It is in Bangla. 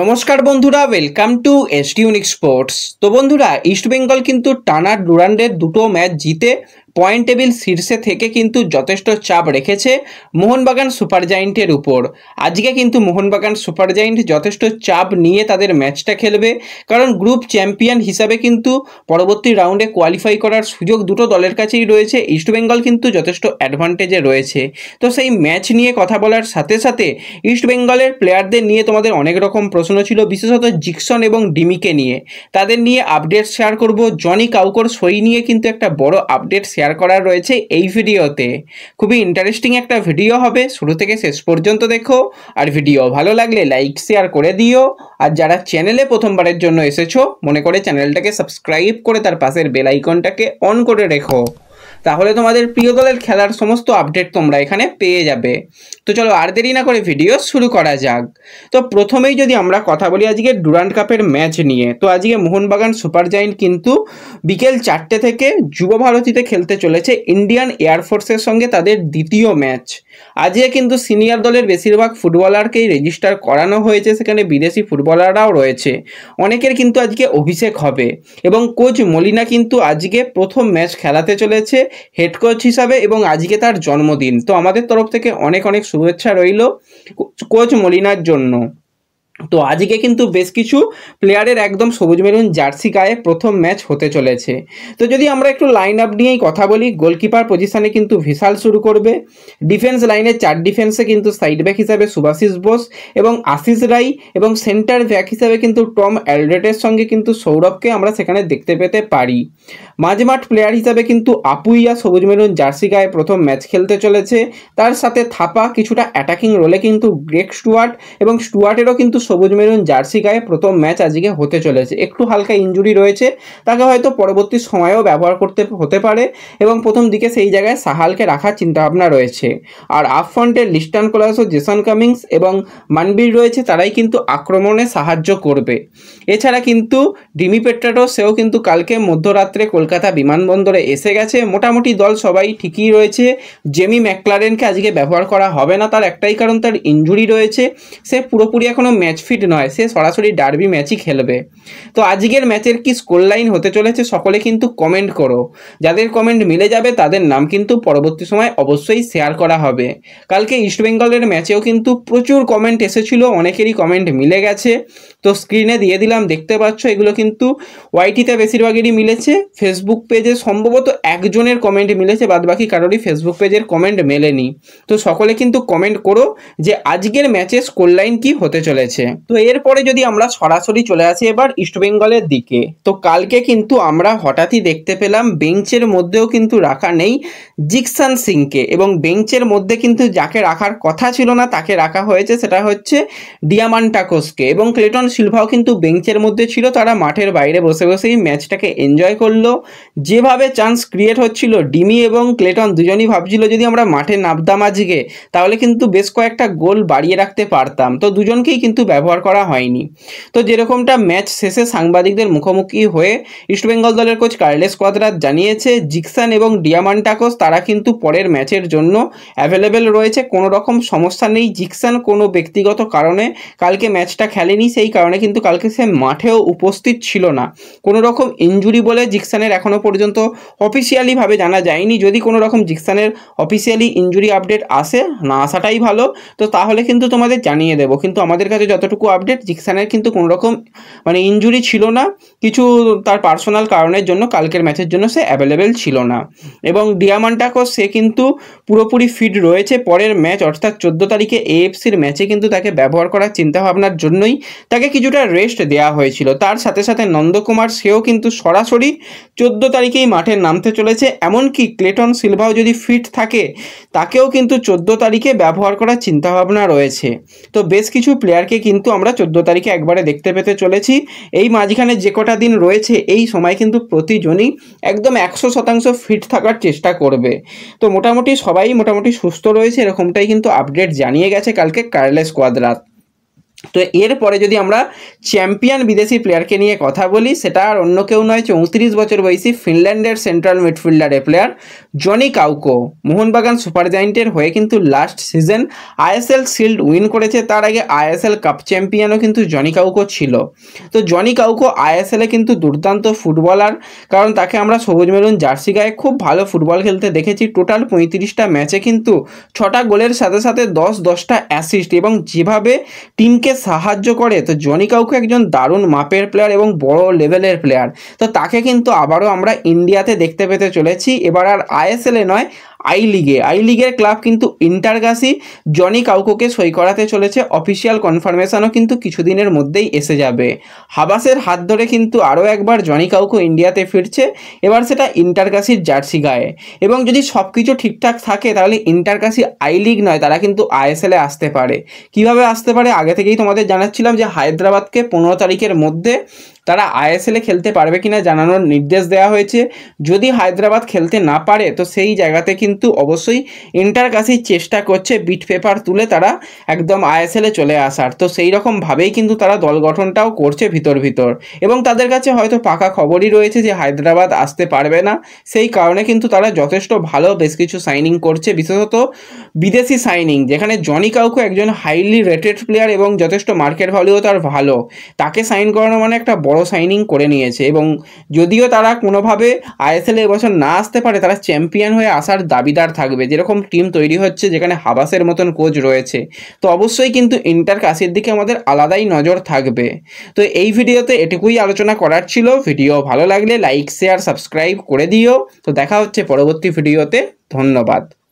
নমস্কার বন্ধুরা welcome to S T unique sports তো বন্ধুরা ইস্ট বেঙ্গল কিন্তু টানা ডুরান্ডের দুটো ম্যাচ জিতে পয়েন্ট টেবিল শীর্ষে থেকে কিন্তু যথেষ্ট চাপ রেখেছে মোহনবাগান সুপার জায়েন্টের উপর আজকে কিন্তু মোহনবাগান সুপার জায়েন্ট যথেষ্ট চাপ নিয়ে তাদের ম্যাচটা খেলবে কারণ গ্রুপ চ্যাম্পিয়ন হিসাবে কিন্তু পরবর্তী রাউন্ডে কোয়ালিফাই করার সুযোগ দুটো দলের কাছেই রয়েছে ইস্টবেঙ্গল কিন্তু যথেষ্ট অ্যাডভান্টেজে রয়েছে তো সেই ম্যাচ নিয়ে কথা বলার সাথে সাথে ইস্টবেঙ্গলের প্লেয়ারদের নিয়ে তোমাদের অনেক রকম প্রশ্ন ছিল বিশেষত জিকসন এবং ডিমিকে নিয়ে তাদের নিয়ে আপডেট শেয়ার করব জনি কাউকর সই নিয়ে কিন্তু একটা বড় আপডেট শেয়ার শেয়ার করা রয়েছে এই ভিডিওতে খুবই ইন্টারেস্টিং একটা ভিডিও হবে শুরু থেকে শেষ পর্যন্ত দেখো আর ভিডিও ভালো লাগলে লাইক শেয়ার করে দিও আর যারা চ্যানেলে প্রথমবারের জন্য এসেছো মনে করে চ্যানেলটাকে সাবস্ক্রাইব করে তার পাশের বেল আইকনটাকে অন করে রেখো তাহলে তোমাদের প্রিয় দলের খেলার সমস্ত আপডেট তোমরা এখানে পেয়ে যাবে তো চলো আর দেরি না করে ভিডিও শুরু করা যাক তো প্রথমেই যদি আমরা কথা বলি আজকে ডুরান্ড কাপের ম্যাচ নিয়ে তো আজকে মোহনবাগান সুপার জায়েন্ট কিন্তু বিকেল চারটে থেকে যুব ভারতীতে খেলতে চলেছে ইন্ডিয়ান এয়ারফোর্সের সঙ্গে তাদের দ্বিতীয় ম্যাচ আজকে কিন্তু সিনিয়র দলের বেশিরভাগ ফুটবলারকেই রেজিস্টার করানো হয়েছে সেখানে বিদেশি ফুটবলাররাও রয়েছে অনেকের কিন্তু আজকে অভিষেক হবে এবং কোচ মলিনা কিন্তু আজকে প্রথম ম্যাচ খেলাতে চলেছে হেড কোচ হিসাবে এবং আজকে তার জন্মদিন তো আমাদের তরফ থেকে অনেক অনেক শুভেচ্ছা রইল কোচ মলিনার জন্য তো আজকে কিন্তু বেশ কিছু প্লেয়ারের একদম সবুজ মেরুন জার্সি গায়ে প্রথম ম্যাচ হতে চলেছে তো যদি আমরা একটু লাইন আপ নিয়েই কথা বলি গোলকিপার পজিশনে কিন্তু ভিশাল শুরু করবে ডিফেন্স লাইনে চার ডিফেন্সে কিন্তু সাইড ব্যাক হিসাবে সুভাশিস বোস এবং আশিস রাই এবং সেন্টার ব্যাক হিসাবে কিন্তু টম অ্যালড্রেটের সঙ্গে কিন্তু সৌরভকে আমরা সেখানে দেখতে পেতে পারি মাঝমাঠ প্লেয়ার হিসাবে কিন্তু আপুইয়া সবুজ মেরুন জার্সি গায়ে প্রথম ম্যাচ খেলতে চলেছে তার সাথে থাপা কিছুটা অ্যাটাকিং রোলে কিন্তু গ্রেক স্টুয়ার্ট এবং স্টুয়ার্টেরও কিন্তু সবুজ মেরুন জার্সি গায়ে প্রথম ম্যাচ আজকে হতে চলেছে একটু হালকা ইঞ্জুরি রয়েছে তাকে হয়তো পরবর্তী সময়েও ব্যবহার করতে হতে পারে এবং প্রথম দিকে সেই জায়গায় সাহালকে রাখার চিন্তাভাবনা রয়েছে আর আপ ফ্রন্টের লিস্টান কোলাসো জেসন কামিংস এবং মানবীর রয়েছে তারাই কিন্তু আক্রমণে সাহায্য করবে এছাড়া কিন্তু ডিমি পেট্রাটো সেও কিন্তু কালকে মধ্যরাত্রে কলকাতা কলকাতা বিমানবন্দরে এসে গেছে মোটামুটি দল সবাই ঠিকই রয়েছে জেমি ম্যাকলারেনকে আজকে ব্যবহার করা হবে না তার একটাই কারণ তার ইঞ্জুরি রয়েছে সে পুরোপুরি এখনও ম্যাচ ফিট নয় সে সরাসরি ডার্বি ম্যাচই খেলবে তো আজকের ম্যাচের কি স্কোর লাইন হতে চলেছে সকলে কিন্তু কমেন্ট করো যাদের কমেন্ট মিলে যাবে তাদের নাম কিন্তু পরবর্তী সময় অবশ্যই শেয়ার করা হবে কালকে ইস্টবেঙ্গলের ম্যাচেও কিন্তু প্রচুর কমেন্ট এসেছিল অনেকেরই কমেন্ট মিলে গেছে তো স্ক্রিনে দিয়ে দিলাম দেখতে পাচ্ছ এগুলো কিন্তু ওয়াইটিতে বেশিরভাগেরই মিলেছে ফেস ফেসবুক পেজে সম্ভবত একজনের কমেন্ট মিলেছে বাদ বাকি কারোরই ফেসবুক পেজের কমেন্ট মেলেনি তো সকলে কিন্তু কমেন্ট করো যে আজকের ম্যাচে স্কোর লাইন কি হতে চলেছে তো এরপরে যদি আমরা সরাসরি চলে আসি এবার ইস্টবেঙ্গলের দিকে তো কালকে কিন্তু আমরা হঠাৎই দেখতে পেলাম বেঞ্চের মধ্যেও কিন্তু রাখা নেই জিকসান সিংকে এবং বেঞ্চের মধ্যে কিন্তু যাকে রাখার কথা ছিল না তাকে রাখা হয়েছে সেটা হচ্ছে ডিয়ামান্টাকোসকে এবং ক্লেটন সিলভাও কিন্তু বেঞ্চের মধ্যে ছিল তারা মাঠের বাইরে বসে বসেই ম্যাচটাকে এনজয় করলো যেভাবে চান্স ক্রিয়েট হচ্ছিল ডিমি এবং ক্লেটন দুজনই ভাবছিল যদি আমরা মাঠে নামতাম আজকে তাহলে কিন্তু বেশ কয়েকটা গোল বাড়িয়ে রাখতে পারতাম তো দুজনকেই কিন্তু ব্যবহার করা হয়নি তো যেরকমটা ম্যাচ শেষে সাংবাদিকদের মুখোমুখি হয়ে ইস্টবেঙ্গল দলের কোচ কার্লেস কোয়াদ্রাত জানিয়েছে জিকসান এবং ডিয়ামান্টাকোস তারা কিন্তু পরের ম্যাচের জন্য অ্যাভেলেবেল রয়েছে কোনো রকম সমস্যা নেই জিকসান কোনো ব্যক্তিগত কারণে কালকে ম্যাচটা খেলেনি সেই কারণে কিন্তু কালকে সে মাঠেও উপস্থিত ছিল না কোনো রকম ইঞ্জুরি বলে জিকসানের এখনও পর্যন্ত অফিসিয়ালিভাবে জানা যায়নি যদি কোনো রকম জিক্সানের অফিসিয়ালি ইঞ্জুরি আপডেট আসে না আসাটাই ভালো তো তাহলে কিন্তু তোমাদের জানিয়ে দেবো কিন্তু আমাদের কাছে যতটুকু আপডেট জিক্সানের কিন্তু কোনো রকম মানে ইঞ্জুরি ছিল না কিছু তার পার্সোনাল কারণের জন্য কালকের ম্যাচের জন্য সে অ্যাভেলেবেল ছিল না এবং ডিয়ামান্টাকো সে কিন্তু পুরোপুরি ফিট রয়েছে পরের ম্যাচ অর্থাৎ চোদ্দ তারিখে এএফসির ম্যাচে কিন্তু তাকে ব্যবহার করার চিন্তাভাবনার জন্যই তাকে কিছুটা রেস্ট দেওয়া হয়েছিল তার সাথে সাথে নন্দকুমার সেও কিন্তু সরাসরি চোদ্দ তারিখেই মাঠে নামতে চলেছে এমনকি ক্লেটন সিলভাও যদি ফিট থাকে তাকেও কিন্তু চোদ্দ তারিখে ব্যবহার করার চিন্তাভাবনা রয়েছে তো বেশ কিছু প্লেয়ারকে কিন্তু আমরা চোদ্দ তারিখে একবারে দেখতে পেতে চলেছি এই মাঝখানে যে কটা দিন রয়েছে এই সময় কিন্তু প্রতিজনই একদম একশো শতাংশ ফিট থাকার চেষ্টা করবে তো মোটামুটি সবাই মোটামুটি সুস্থ রয়েছে এরকমটাই কিন্তু আপডেট জানিয়ে গেছে কালকে কার্লেস কোয়াদ্রাত তো এরপরে যদি আমরা চ্যাম্পিয়ন বিদেশি প্লেয়ারকে নিয়ে কথা বলি সেটা আর অন্য কেউ নয় চৌত্রিশ বছর বয়সী ফিনল্যান্ডের সেন্ট্রাল মিডফিল্ডারের player Joni Kauko Mohun Bagan super জায়েন্টের হয়ে কিন্তু last season ISL shield win করেছে তার আগে আইএসএল কাপ চ্যাম্পিয়নও কিন্তু জনি কাউকো ছিল তো জনি কাউকো আইএসএলে কিন্তু দুর্দান্ত ফুটবলার কারণ তাকে আমরা সবুজ মেরুন জার্সি গায়ে খুব ভালো ফুটবল খেলতে দেখেছি টোটাল পঁয়ত্রিশটা ম্যাচে কিন্তু ছটা গোলের সাথে সাথে দশ দশটা অ্যাসিস্ট এবং যেভাবে টিমকে জনিকে সাহায্য করে তো জনি কাউকে একজন দারুণ মাপের প্লেয়ার এবং বড় লেভেলের প্লেয়ার তো তাকে কিন্তু আবারও আমরা ইন্ডিয়াতে দেখতে পেতে চলেছি এবার আর আইএসএলে নয় আই লিগে আই লিগের ক্লাব কিন্তু ইন্টারগাসি জনি কাউকোকে সই করাতে চলেছে অফিসিয়াল কনফার্মেশনও কিন্তু কিছুদিনের মধ্যেই এসে যাবে হাবাসের হাত ধরে কিন্তু আরও একবার জনি কাউকো ইন্ডিয়াতে ফিরছে এবার সেটা ইন্টারকাসির জার্সি গায়ে এবং যদি সব কিছু ঠিকঠাক থাকে তাহলে ইন্টারকাসি আই লিগ নয় তারা কিন্তু আইএসএলে আসতে পারে কিভাবে আসতে পারে আগে থেকেই তোমাদের জানাচ্ছিলাম যে হায়দ্রাবাদকে পনেরো তারিখের মধ্যে তারা আইএসএলে খেলতে পারবে কিনা জানানোর নির্দেশ দেওয়া হয়েছে যদি হায়দ্রাবাদ খেলতে না পারে তো সেই জায়গাতে কি কিন্তু অবশ্যই ইন্টার কাছেই চেষ্টা করছে বিট পেপার তুলে তারা একদম আইএসএলে চলে আসার তো সেই রকমভাবেই কিন্তু তারা দল গঠনটাও করছে ভিতর ভিতর এবং তাদের কাছে হয়তো পাকা খবরই রয়েছে যে হায়দ্রাবাদ আসতে পারবে না সেই কারণে কিন্তু তারা যথেষ্ট ভালো বেশ কিছু সাইনিং করছে বিশেষত বিদেশি সাইনিং যেখানে জনি কাউকে একজন হাইলি রেটেড প্লেয়ার এবং যথেষ্ট মার্কেট ভ্যালুও তার ভালো তাকে সাইন করানো মানে একটা বড় সাইনিং করে নিয়েছে এবং যদিও তারা কোনোভাবে আইএসএলে এবছর না আসতে পারে তারা চ্যাম্পিয়ন হয়ে আসার দাবিদার থাকবে যেরকম টিম তৈরি হচ্ছে যেখানে হাবাসের মতন কোচ রয়েছে তো অবশ্যই কিন্তু ইন্টার কাশির দিকে আমাদের আলাদাই নজর থাকবে তো এই ভিডিওতে এটুকুই আলোচনা করার ছিল ভিডিও ভালো লাগলে লাইক শেয়ার সাবস্ক্রাইব করে দিও তো দেখা হচ্ছে পরবর্তী ভিডিওতে ধন্যবাদ